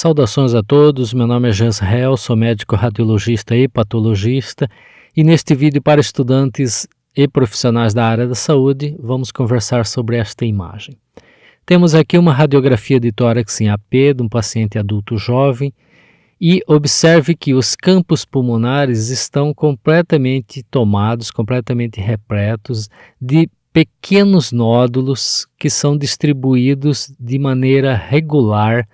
Saudações a todos, meu nome é Jens Hell, sou médico radiologista e patologista e neste vídeo para estudantes e profissionais da área da saúde vamos conversar sobre esta imagem. Temos aqui uma radiografia de tórax em AP de um paciente adulto jovem e observe que os campos pulmonares estão completamente tomados, completamente repletos de pequenos nódulos que são distribuídos de maneira regular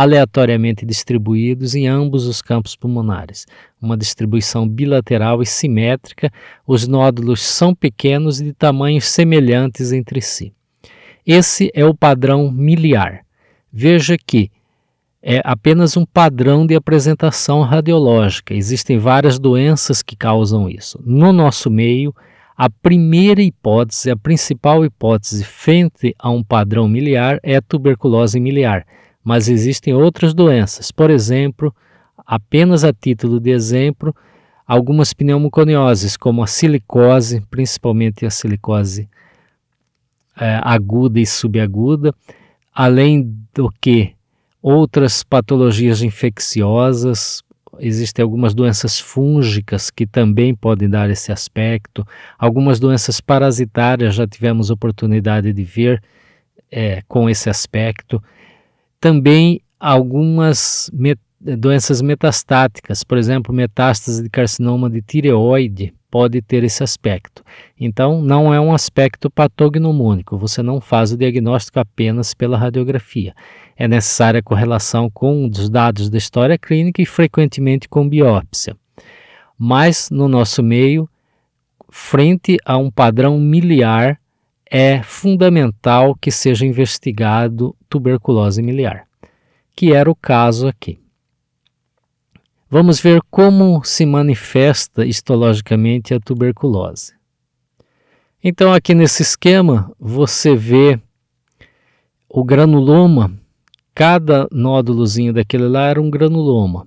aleatoriamente distribuídos em ambos os campos pulmonares. Uma distribuição bilateral e simétrica, os nódulos são pequenos e de tamanhos semelhantes entre si. Esse é o padrão miliar. Veja que é apenas um padrão de apresentação radiológica. Existem várias doenças que causam isso. No nosso meio, a primeira hipótese, a principal hipótese frente a um padrão miliar é tuberculose miliar, mas existem outras doenças. Por exemplo, apenas a título de exemplo, algumas pneumoconioses, como a silicose, principalmente a silicose é, aguda e subaguda, além do que outras patologias infecciosas, existem algumas doenças fúngicas que também podem dar esse aspecto, algumas doenças parasitárias já tivemos oportunidade de ver é, com esse aspecto também algumas met doenças metastáticas, por exemplo, metástase de carcinoma de tireoide pode ter esse aspecto. Então, não é um aspecto patognomônico, você não faz o diagnóstico apenas pela radiografia. É necessária a correlação com os dados da história clínica e frequentemente com biópsia. Mas, no nosso meio, frente a um padrão miliar, é fundamental que seja investigado tuberculose miliar, que era o caso aqui. Vamos ver como se manifesta histologicamente a tuberculose. Então, aqui nesse esquema, você vê o granuloma, cada nódulozinho daquele lá era um granuloma.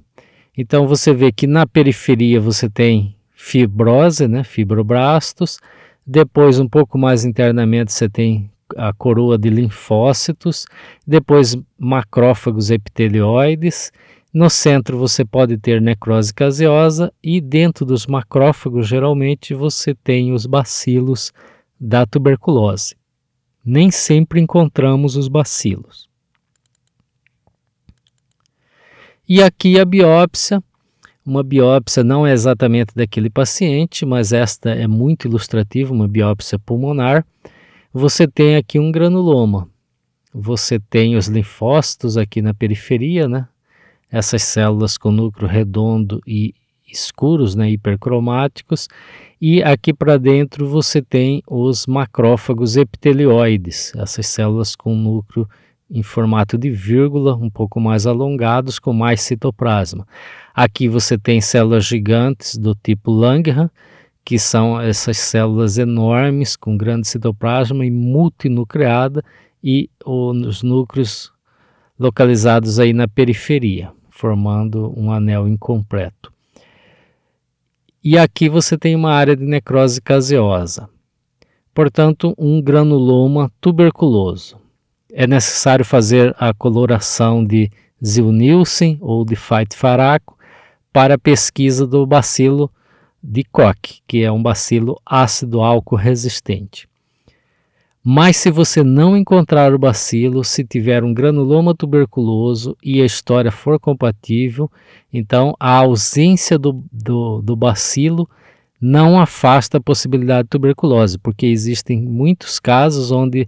Então, você vê que na periferia você tem fibrose, né, fibroblastos, depois um pouco mais internamente você tem a coroa de linfócitos, depois macrófagos epitelioides. No centro você pode ter necrose caseosa e dentro dos macrófagos geralmente você tem os bacilos da tuberculose. Nem sempre encontramos os bacilos. E aqui a biópsia, uma biópsia não é exatamente daquele paciente, mas esta é muito ilustrativa, uma biópsia pulmonar. Você tem aqui um granuloma. Você tem os linfócitos aqui na periferia, né? Essas células com núcleo redondo e escuros, né, hipercromáticos, e aqui para dentro você tem os macrófagos epitelioides, essas células com núcleo em formato de vírgula, um pouco mais alongados, com mais citoplasma. Aqui você tem células gigantes do tipo Langerhans, que são essas células enormes com grande citoplasma e multinucleada e os núcleos localizados aí na periferia, formando um anel incompleto. E aqui você tem uma área de necrose caseosa. Portanto, um granuloma tuberculoso. É necessário fazer a coloração de Zilnielsen ou de Fite-Faraco para a pesquisa do bacilo de Koch, que é um bacilo ácido álcool resistente. Mas se você não encontrar o bacilo, se tiver um granuloma tuberculoso e a história for compatível, então a ausência do, do, do bacilo não afasta a possibilidade de tuberculose, porque existem muitos casos onde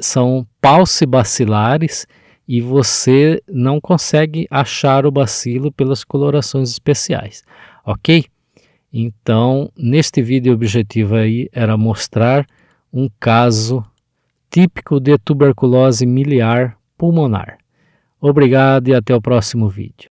são paucibacilares e você não consegue achar o bacilo pelas colorações especiais, ok? Então, neste vídeo, o objetivo aí era mostrar um caso típico de tuberculose miliar pulmonar. Obrigado e até o próximo vídeo.